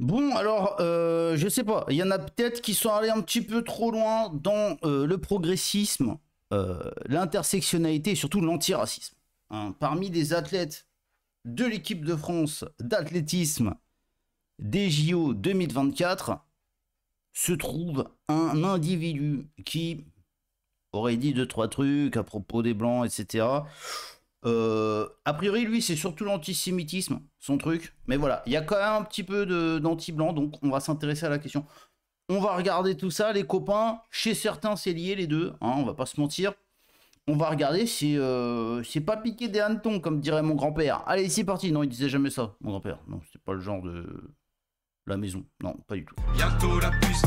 Bon, alors, euh, je sais pas. Il y en a peut-être qui sont allés un petit peu trop loin dans euh, le progressisme, euh, l'intersectionnalité et surtout l'antiracisme. Hein. parmi les athlètes de l'équipe de France d'athlétisme des JO 2024, se trouve un individu qui aurait dit deux, trois trucs à propos des Blancs, etc. Euh, a priori, lui, c'est surtout l'antisémitisme, son truc. Mais voilà, il y a quand même un petit peu d'anti-blanc, donc on va s'intéresser à la question. On va regarder tout ça, les copains. Chez certains, c'est lié les deux, hein, on va pas se mentir. On va regarder, si euh, c'est pas piqué des hannetons, comme dirait mon grand-père. Allez, c'est parti. Non, il disait jamais ça, mon grand-père. Non, c'était pas le genre de la maison. Non, pas du tout. Bientôt plus,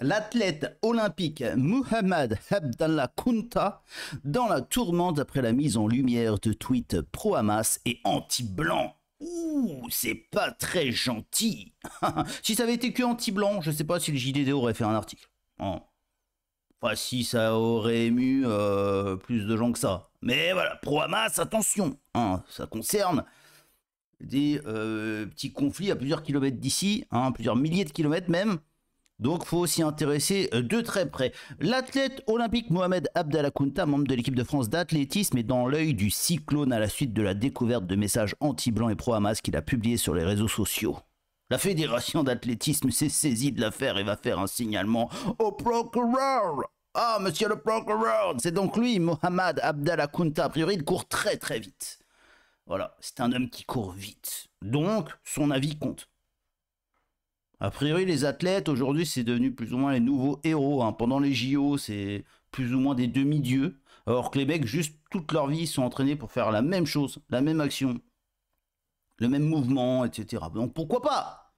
l'athlète olympique Muhammad Abdallah Kunta dans la tourmente après la mise en lumière de tweets pro-Hamas et anti-blanc. Ouh, c'est pas très gentil. si ça avait été que anti-blanc, je sais pas si le JDD aurait fait un article. Hein. Enfin, si ça aurait ému euh, plus de gens que ça. Mais voilà, pro-Hamas, attention. Hein, ça concerne des euh, petits conflits à plusieurs kilomètres d'ici, hein, plusieurs milliers de kilomètres même. Donc faut s'y intéresser euh, de très près. L'athlète olympique Mohamed kounta membre de l'équipe de France d'athlétisme, est dans l'œil du cyclone à la suite de la découverte de messages anti-blancs et pro-Hamas qu'il a publiés sur les réseaux sociaux. La fédération d'athlétisme s'est saisie de l'affaire et va faire un signalement au procureur. Ah, monsieur le procureur, c'est donc lui, Mohamed Kunta. A priori, il court très très vite. Voilà, c'est un homme qui court vite. Donc, son avis compte. A priori, les athlètes, aujourd'hui, c'est devenu plus ou moins les nouveaux héros. Hein. Pendant les JO, c'est plus ou moins des demi-dieux. Alors que les mecs, juste toute leur vie, sont entraînés pour faire la même chose, la même action, le même mouvement, etc. Donc pourquoi pas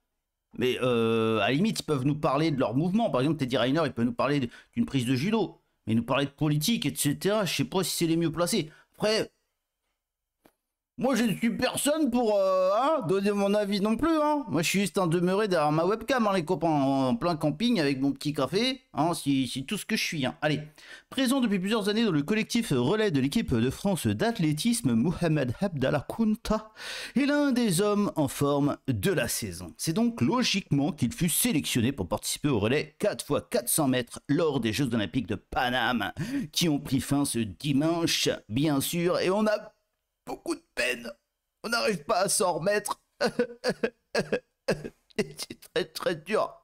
Mais euh, à limite, ils peuvent nous parler de leur mouvement. Par exemple, Teddy Reiner, il peut nous parler d'une prise de judo. Mais nous parler de politique, etc. Je sais pas si c'est les mieux placés. Après, moi, je ne suis personne pour euh, hein, donner mon avis non plus. Hein. Moi, je suis juste un demeuré derrière ma webcam, hein, les copains, en plein camping avec mon petit café. C'est tout ce que je suis. Allez. Présent depuis plusieurs années dans le collectif relais de l'équipe de France d'athlétisme, Mohamed Abdallah Kounta est l'un des hommes en forme de la saison. C'est donc logiquement qu'il fut sélectionné pour participer au relais 4 x 400 mètres lors des Jeux Olympiques de Paname, qui ont pris fin ce dimanche, bien sûr, et on a beaucoup de peine. On n'arrive pas à s'en remettre. C'est très très dur.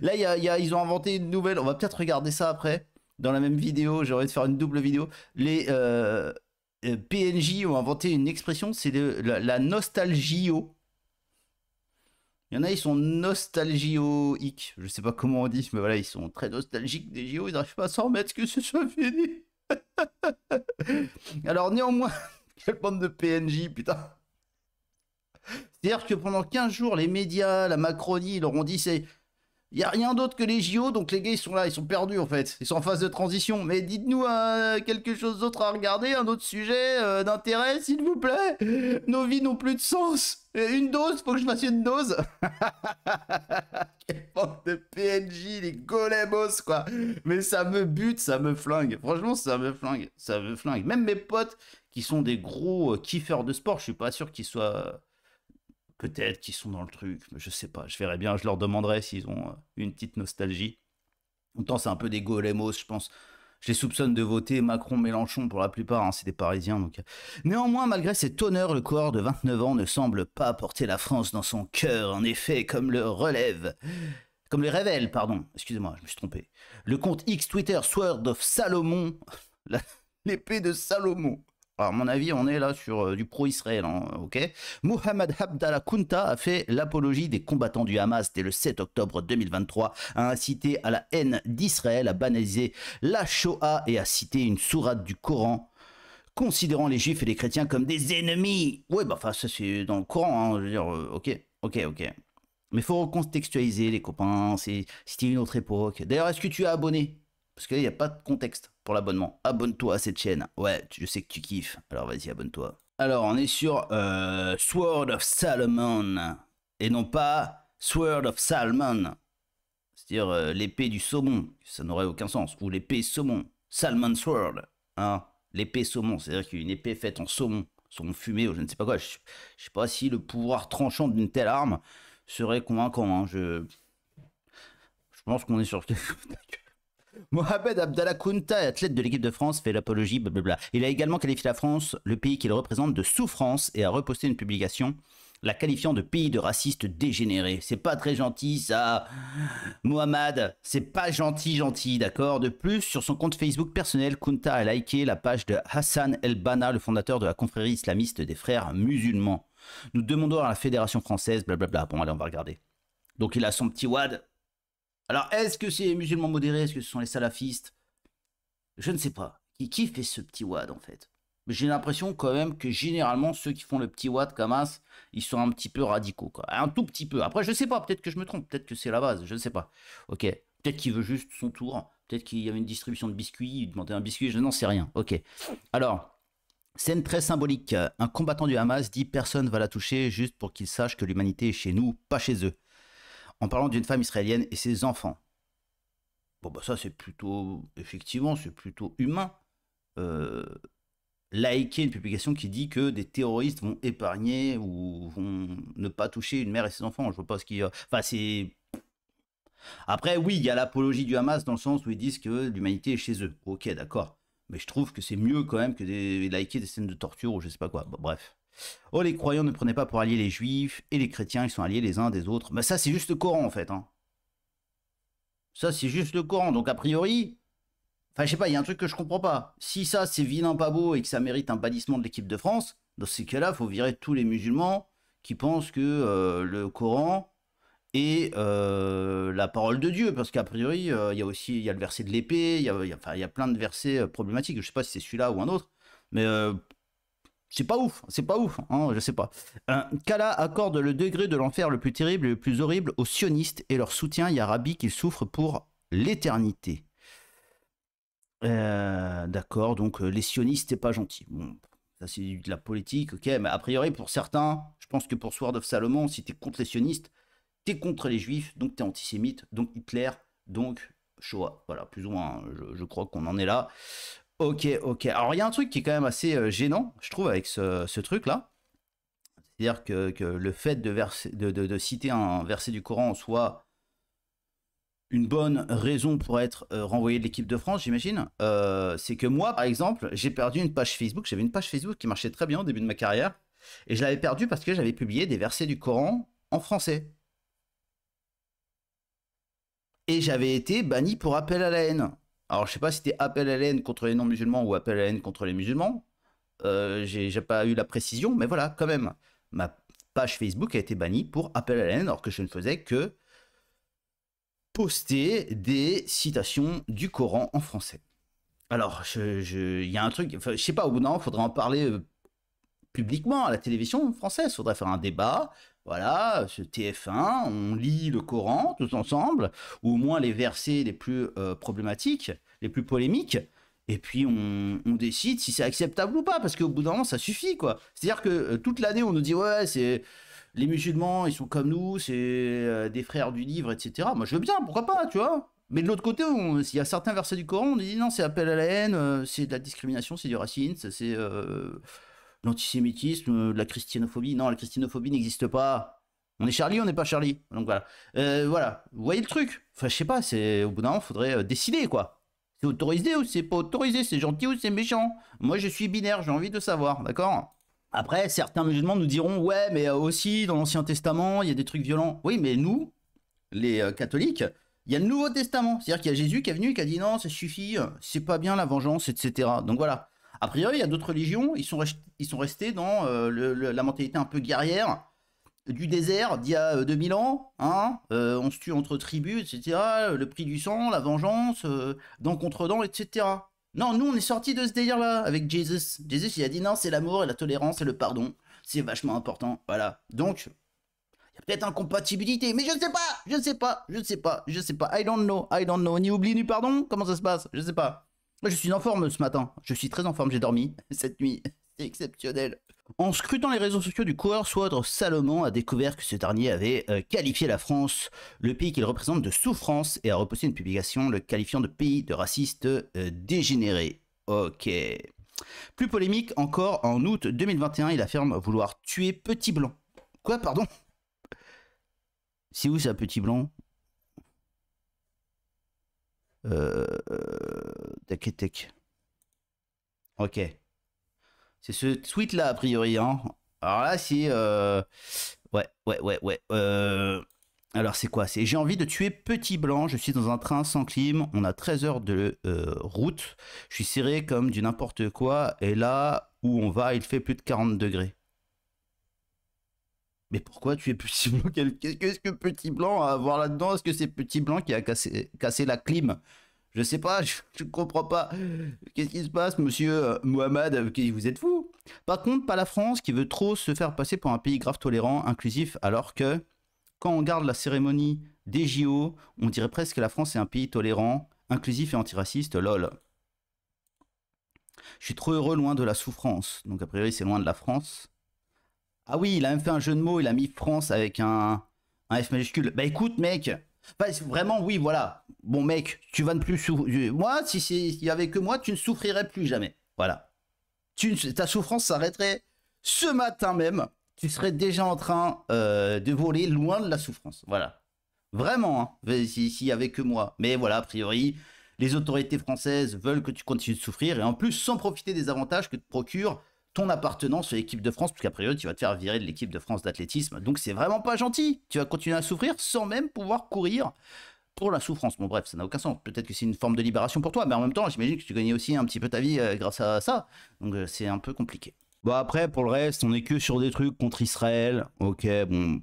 Là, ils ont inventé une nouvelle. On va peut-être regarder ça après. Dans la même vidéo, j'aurais envie de faire une double vidéo. Les euh, euh, PNJ ont inventé une expression, c'est la, la Il y en a, ils sont nostalgiques. Je sais pas comment on dit, mais voilà, ils sont très nostalgiques des JO. Ils n'arrivent pas à s'en remettre que ce soit fini. Alors néanmoins, quelle bande de PNJ, putain. C'est-à-dire que pendant 15 jours, les médias, la Macronie, ils leur ont dit c'est. Il n'y a rien d'autre que les JO, donc les gars, ils sont là, ils sont perdus en fait. Ils sont en phase de transition. Mais dites-nous euh, quelque chose d'autre à regarder, un autre sujet euh, d'intérêt, s'il vous plaît. Nos vies n'ont plus de sens. Et une dose, faut que je fasse une dose. Quelle bande de PNJ, les golemos, quoi. Mais ça me bute, ça me flingue. Franchement, ça me flingue. Ça me flingue. Même mes potes qui sont des gros euh, kiffeurs de sport. Je suis pas sûr qu'ils soient. Peut-être qu'ils sont dans le truc, mais je sais pas. Je verrai bien, je leur demanderai s'ils ont euh, une petite nostalgie. Autant c'est un peu des golemos, je pense. Je les soupçonne de voter Macron, Mélenchon pour la plupart, hein, c'est des Parisiens. Donc. Euh. Néanmoins, malgré cet honneur, le corps de 29 ans ne semble pas porter la France dans son cœur, en effet, comme le relève comme le révèle, pardon, excusez-moi, je me suis trompé. Le compte X Twitter Sword of Salomon, l'épée de Salomon, à mon avis, on est là sur euh, du pro-Israël, hein, ok Mohamed Abdallah Kunta a fait l'apologie des combattants du Hamas dès le 7 octobre 2023, a incité à la haine d'Israël, a banalisé la Shoah et a cité une sourate du Coran considérant les juifs et les chrétiens comme des ennemis. Ouais, bah, enfin, ça c'est dans le Coran, hein, je veux dire, euh, ok, ok, ok. Mais faut recontextualiser, les copains, c'était une autre époque. D'ailleurs, est-ce que tu as abonné parce qu'il n'y a pas de contexte pour l'abonnement. Abonne-toi à cette chaîne. Ouais, je sais que tu kiffes. Alors vas-y, abonne-toi. Alors, on est sur euh, Sword of Salomon. Et non pas Sword of Salmon. C'est-à-dire euh, l'épée du saumon. Ça n'aurait aucun sens. Ou l'épée saumon. Salmon Sword. Hein l'épée saumon. C'est-à-dire qu'une épée faite en saumon. Saumon fumé ou je ne sais pas quoi. Je ne sais pas si le pouvoir tranchant d'une telle arme serait convaincant. Hein. Je... je pense qu'on est sur... Mohamed Abdallah Kunta, athlète de l'équipe de France, fait l'apologie, blablabla. Il a également qualifié la France, le pays qu'il représente, de souffrance et a reposté une publication la qualifiant de pays de racistes dégénérés. C'est pas très gentil ça. Mohamed, c'est pas gentil gentil, d'accord De plus, sur son compte Facebook personnel, Kunta a liké la page de Hassan El bana le fondateur de la confrérie islamiste des frères musulmans. Nous demandons à la Fédération française, blablabla. Bon, allez, on va regarder. Donc il a son petit wad alors, est-ce que c'est les musulmans modérés Est-ce que ce sont les salafistes Je ne sais pas. Qui, fait ce petit wad, en fait J'ai l'impression quand même que généralement, ceux qui font le petit wad Kamas, ils sont un petit peu radicaux. Quoi. Un tout petit peu. Après, je ne sais pas. Peut-être que je me trompe. Peut-être que c'est la base. Je ne sais pas. Ok. Peut-être qu'il veut juste son tour. Peut-être qu'il y avait une distribution de biscuits. Il demandait un biscuit. Je n'en sais rien. Ok. Alors... Scène très symbolique. Un combattant du Hamas dit personne va la toucher juste pour qu'il sache que l'humanité est chez nous, pas chez eux en parlant d'une femme israélienne et ses enfants. Bon, bah ça, c'est plutôt, effectivement, c'est plutôt humain. Euh, une publication qui dit que des terroristes vont épargner ou vont ne pas toucher une mère et ses enfants. Je vois pas ce qu'il y a. Enfin, c'est. Après, oui, il y a l'apologie du Hamas dans le sens où ils disent que l'humanité est chez eux. Ok, d'accord. Mais je trouve que c'est mieux quand même que des liker des scènes de torture ou je sais pas quoi. bref. Oh, les croyants ne prenaient pas pour allier les juifs, et les chrétiens, ils sont alliés les uns des autres. Mais ça, c'est juste le Coran, en fait. Hein. Ça, c'est juste le Coran. Donc, a priori, enfin, je sais pas, il y a un truc que je comprends pas. Si ça, c'est vilain, pas beau, et que ça mérite un bannissement de l'équipe de France, dans ce cas-là, faut virer tous les musulmans qui pensent que euh, le Coran est euh, la parole de Dieu, parce qu'a priori, euh, il y a aussi y a le verset de l'épée, il y a, y a, plein de versets problématiques, je sais pas si c'est celui-là ou un autre, mais c'est pas ouf, c'est pas ouf, hein, je sais pas. Kala accorde le degré de l'enfer le plus terrible et le plus horrible aux sionistes et leur soutien Yarabi qu'ils souffrent pour l'éternité. Euh, d'accord, donc euh, les sionistes, c'est pas gentil. Bon, ça c'est de la politique, ok, mais a priori pour certains, je pense que pour Sword of Salomon, si t'es contre les sionistes, t'es contre les juifs, donc t'es antisémite, donc Hitler, donc Shoah. Voilà, plus ou moins, je crois qu'on en est là. Ok, ok. Alors, il y a un truc qui est quand même assez euh, gênant, je trouve, avec ce, truc-là. C'est-à-dire que, le fait de, citer un verset du Coran soit une bonne raison pour être euh, renvoyé de l'équipe de France, j'imagine, euh, c'est que moi, par exemple, j'ai perdu une page Facebook. J'avais une page Facebook qui marchait très bien au début de ma carrière. Et je l'avais perdue parce que j'avais publié des versets du Coran en français. Et j'avais été banni pour appel à la haine. Alors, je ne sais pas si c'était appel à haine contre les non-musulmans ou appel à haine contre les musulmans. Euh, J'ai pas eu la précision, mais voilà, quand même. Ma page Facebook a été bannie pour appel à haine, alors que je ne faisais que poster des citations du Coran en français. Alors, il je, y a un truc, je je sais pas, au bout d'un moment, il faudrait en parler euh, publiquement à la télévision française. Il faudrait faire un débat, voilà, ce TF1, on lit le Coran tous ensemble, ou au moins les versets les plus euh, problématiques, les plus polémiques, et puis on, décide si c'est acceptable ou pas, parce qu'au bout d'un moment, ça suffit, quoi. C'est-à-dire que euh, toute l'année, on nous dit, ouais, c'est les musulmans, ils sont comme nous, c'est euh, des frères du livre, etc. Moi, je veux bien, pourquoi pas, tu vois mais de l'autre côté, s'il y a certains versets du Coran, on dit non, c'est appel à la haine, c'est de la discrimination, c'est du racisme, c'est l'antisémitisme, euh, la christianophobie. Non, la christianophobie n'existe pas. On est Charlie, on n'est pas Charlie. Donc voilà. Euh, voilà. Vous voyez le truc Enfin, je sais pas, c'est au bout d'un moment, il faudrait euh, décider quoi. C'est autorisé ou c'est pas autorisé C'est gentil ou c'est méchant Moi, je suis binaire, j'ai envie de savoir, d'accord Après, certains musulmans nous diront ouais, mais aussi dans l'Ancien Testament, il y a des trucs violents. Oui, mais nous, les catholiques, il y a le Nouveau Testament, c'est-à-dire qu'il y a Jésus qui est venu et qui a dit non, ça suffit, c'est pas bien la vengeance, etc. Donc voilà. A priori, il y a d'autres religions, ils sont, ils sont restés dans euh, la mentalité un peu guerrière du désert d'il y a 2000 euh, ans. Hein euh, on se tue entre tribus, etc. Le prix du sang, la vengeance, dents contre dents, etc. Non, nous, on est sorti de ce délire-là avec Jésus. Jésus, il a dit non, c'est l'amour et la tolérance et le pardon. C'est vachement important. Voilà. Donc, il y a peut-être incompatibilité, mais je ne sais pas, je ne sais pas, je ne sais pas, je ne sais pas. I don't know, I don't know. Ni oublie ni pardon Comment ça se passe Je ne sais pas. Moi Je suis en forme ce matin. Je suis très en forme, j'ai dormi cette nuit. C'est exceptionnel. En scrutant les réseaux sociaux du coureur, Swadre Salomon a découvert que ce dernier avait euh, qualifié la France, le pays qu'il représente, de souffrance et a repoussé une publication le qualifiant de pays de raciste euh, dégénéré. Ok. Plus polémique encore, en août 2021, il affirme vouloir tuer Petit Blanc. Quoi, pardon C'est où ça, Petit Blanc euh, euh Ok. C'est ce tweet là a priori. Hein. Alors là, si. Euh, ouais, ouais, ouais, ouais. Euh, alors c'est quoi C'est j'ai envie de tuer Petit Blanc. Je suis dans un train sans clim. On a 13 heures de route. Je suis serré comme du n'importe quoi. Et là où on va, il fait plus de 40 degrés. Mais pourquoi tu es petit blanc Qu'est-ce que petit blanc a à voir là-dedans Est-ce que c'est petit blanc qui a cassé, la clim Je sais pas, je, ne comprends pas. Qu'est-ce qui se passe, monsieur euh, Mohamed Vous êtes fou Par contre, pas la France qui veut trop se faire passer pour un pays grave tolérant, inclusif, alors que quand on garde la cérémonie des JO, on dirait presque que la France est un pays tolérant, inclusif et antiraciste, lol. Je suis trop heureux loin de la souffrance. Donc a priori c'est loin de la France. Ah oui, il a même fait un jeu de mots, il a mis France avec un, F majuscule. Bah écoute, mec, vraiment, oui, voilà. Bon, mec, tu vas ne plus souffrir. Moi, si s'il si y avait que moi, tu ne souffrirais plus jamais. Voilà. ta souffrance s'arrêterait ce matin même. Tu serais déjà en train euh, de voler loin de la souffrance. Voilà. Vraiment, hein, s'il avait que moi. Mais voilà, a priori, les autorités françaises veulent que tu continues de souffrir et en plus sans profiter des avantages que te procure ton appartenance à l'équipe de France, puisqu'à priori, tu vas te faire virer de l'équipe de France d'athlétisme. Donc, c'est vraiment pas gentil. Tu vas continuer à souffrir sans même pouvoir courir pour la souffrance. Bon, bref, ça n'a aucun sens. Peut-être que c'est une forme de libération pour toi, mais en même temps, j'imagine que tu gagnais aussi un petit peu ta vie euh, grâce à ça. Donc, euh, c'est un peu compliqué. Bon, après, pour le reste, on est que sur des trucs contre Israël. Ok, bon,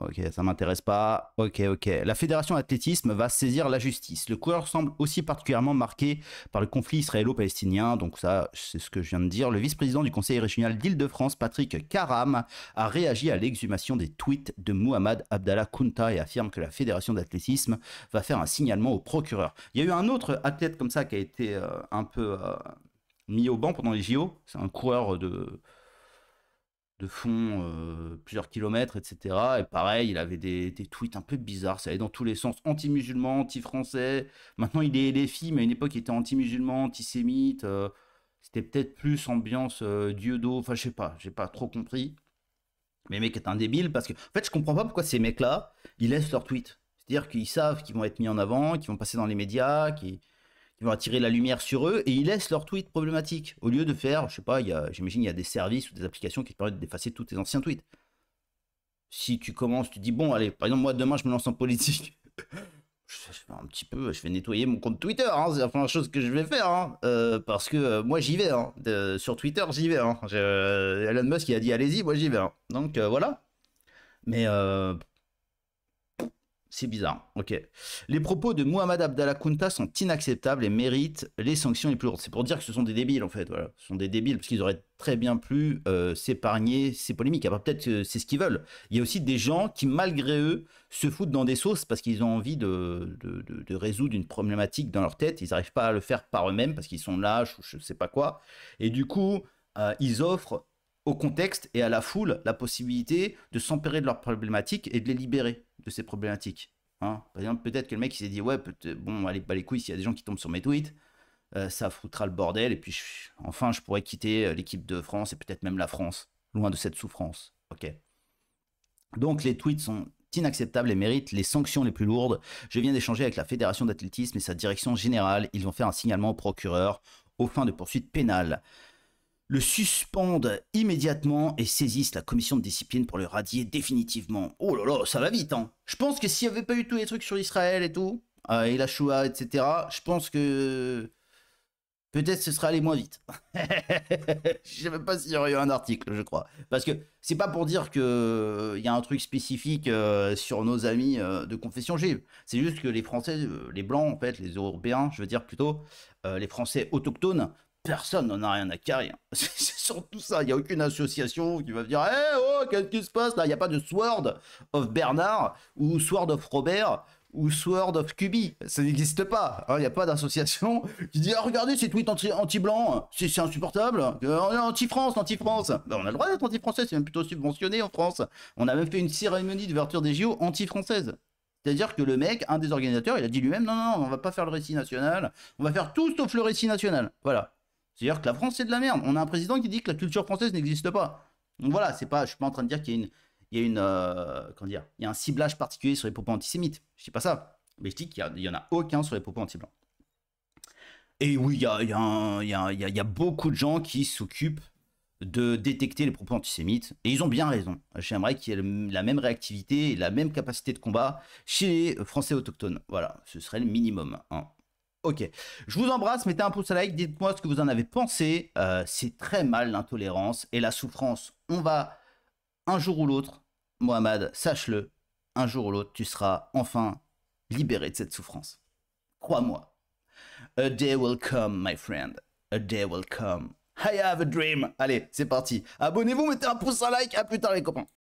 Ok, ça m'intéresse pas. Ok, ok. La fédération d'athlétisme va saisir la justice. Le coureur semble aussi particulièrement marqué par le conflit israélo-palestinien. Donc ça, c'est ce que je viens de dire. Le vice-président du conseil régional d'Île-de-France, Patrick Karam, a réagi à l'exhumation des tweets de Mohamed Abdallah Kunta et affirme que la fédération d'athlétisme va faire un signalement au procureur. Il y a eu un autre athlète comme ça qui a été euh, un peu euh, mis au banc pendant les JO. C'est un coureur de de fond, euh, plusieurs kilomètres, etc. Et pareil, il avait des, tweets un peu bizarres, ça allait dans tous les sens, anti-musulman, anti-français. Maintenant, il est LFI, mais à une époque, il était anti-musulman, anti-sémite. Euh, c'était peut-être plus ambiance dieudo. dieu d'eau, enfin, je sais pas, j'ai pas trop compris. Mais mec est un débile parce que, en fait, je comprends pas pourquoi ces mecs-là, ils laissent leurs tweets. C'est-à-dire qu'ils savent qu'ils vont être mis en avant, qu'ils vont passer dans les médias, qu'ils ils vont attirer la lumière sur eux et ils laissent leurs tweets problématiques. Au lieu de faire, je sais pas, j'imagine il y a des services ou des applications qui te permettent d'effacer tous tes anciens tweets. Si tu commences, tu dis bon, allez, par exemple, moi demain je me lance en politique. je un petit peu, je vais nettoyer mon compte Twitter, hein, c'est la première chose que je vais faire, hein. euh, parce que euh, moi j'y vais, hein. sur Twitter j'y vais. Hein. Elon Musk il a dit allez-y, moi j'y vais. Donc euh, voilà. Mais c'est bizarre, ok. Les propos de Mohamed Abdallah Kunta sont inacceptables et méritent les sanctions les plus lourdes. C'est pour dire que ce sont des débiles, en fait, voilà. Ce sont des débiles, parce qu'ils auraient très bien pu euh, s'épargner ces polémiques. Après, peut-être que c'est ce qu'ils veulent. Il y a aussi des gens qui, malgré eux, se foutent dans des sauces parce qu'ils ont envie de, résoudre une problématique dans leur tête. Ils n'arrivent pas à le faire par eux-mêmes parce qu'ils sont lâches ou je ne sais pas quoi. Et du coup, euh, ils offrent au contexte et à la foule la possibilité de s'empérer de leurs problématiques et de les libérer ces problématiques. Hein. Par exemple, peut-être que le mec il s'est dit ouais, bon, allez pas les couilles s'il y a des gens qui tombent sur mes tweets, euh, ça foutra le bordel et puis enfin je pourrais quitter euh, l'équipe de France et peut-être même la France, loin de cette souffrance. Ok. Donc les tweets sont inacceptables et méritent les sanctions les plus lourdes. Je viens d'échanger avec la fédération d'athlétisme et sa direction générale. Ils vont faire un signalement au procureur aux fins de poursuites pénales le suspendent immédiatement et saisissent la commission de discipline pour le radier définitivement. Oh là là, ça va vite, hein Je pense que s'il n'y avait pas eu tous les trucs sur Israël et tout, euh, et la Shoah, etc., je pense que... Peut-être ce serait allé moins vite. je sais même pas s'il y aurait eu un article, je crois. Parce que c'est pas pour dire qu'il euh, y a un truc spécifique euh, sur nos amis de confession juive. C'est juste que les Français, les Blancs en fait, les Européens, je veux dire plutôt, les Français autochtones personne n'en a rien à carrer. Hein. C'est surtout ça. Il n'y a aucune association qui va dire Hé, eh, oh, qu'est-ce qui se passe là Il n'y a pas de Sword of Bernard ou Sword of Robert ou Sword of Cubi. Ça n'existe pas. Hein, il y n'y a pas d'association qui dit ah, regardez ces tweets anti-blanc, c'est insupportable. Euh, anti-France, anti-France. Ben, on a le droit d'être anti-français, c'est même plutôt subventionné en France. On a même fait une cérémonie d'ouverture des JO anti-française. C'est-à-dire que le mec, un des organisateurs, il a dit lui-même non, non, non, on va pas faire le récit national, on va faire tout sauf le récit national. Voilà. C'est-à-dire que la France, c'est de la merde. On a un président qui dit que la culture française n'existe pas. Donc voilà, c'est pas, je suis pas en train de dire qu'il y a une, il a une, euh, dire, il y a un ciblage particulier sur les propos antisémites. Je dis pas ça, mais je dis qu'il y, en a aucun sur les propos anti-blancs. Et oui, il y a, beaucoup de gens qui s'occupent de détecter les propos antisémites, et ils ont bien raison. J'aimerais qu'il y ait la même réactivité et la même capacité de combat chez les Français autochtones. Voilà, ce serait le minimum. Hein. Ok. Je vous embrasse, mettez un pouce à like, dites-moi ce que vous en avez pensé. Euh, c'est très mal l'intolérance et la souffrance. On va, un jour ou l'autre, Mohamed, sache-le, un jour ou l'autre, tu seras enfin libéré de cette souffrance. Crois-moi. A day will come, my friend. A day will come. I have a dream. Allez, c'est parti. Abonnez-vous, mettez un pouce à like. À plus tard, les copains.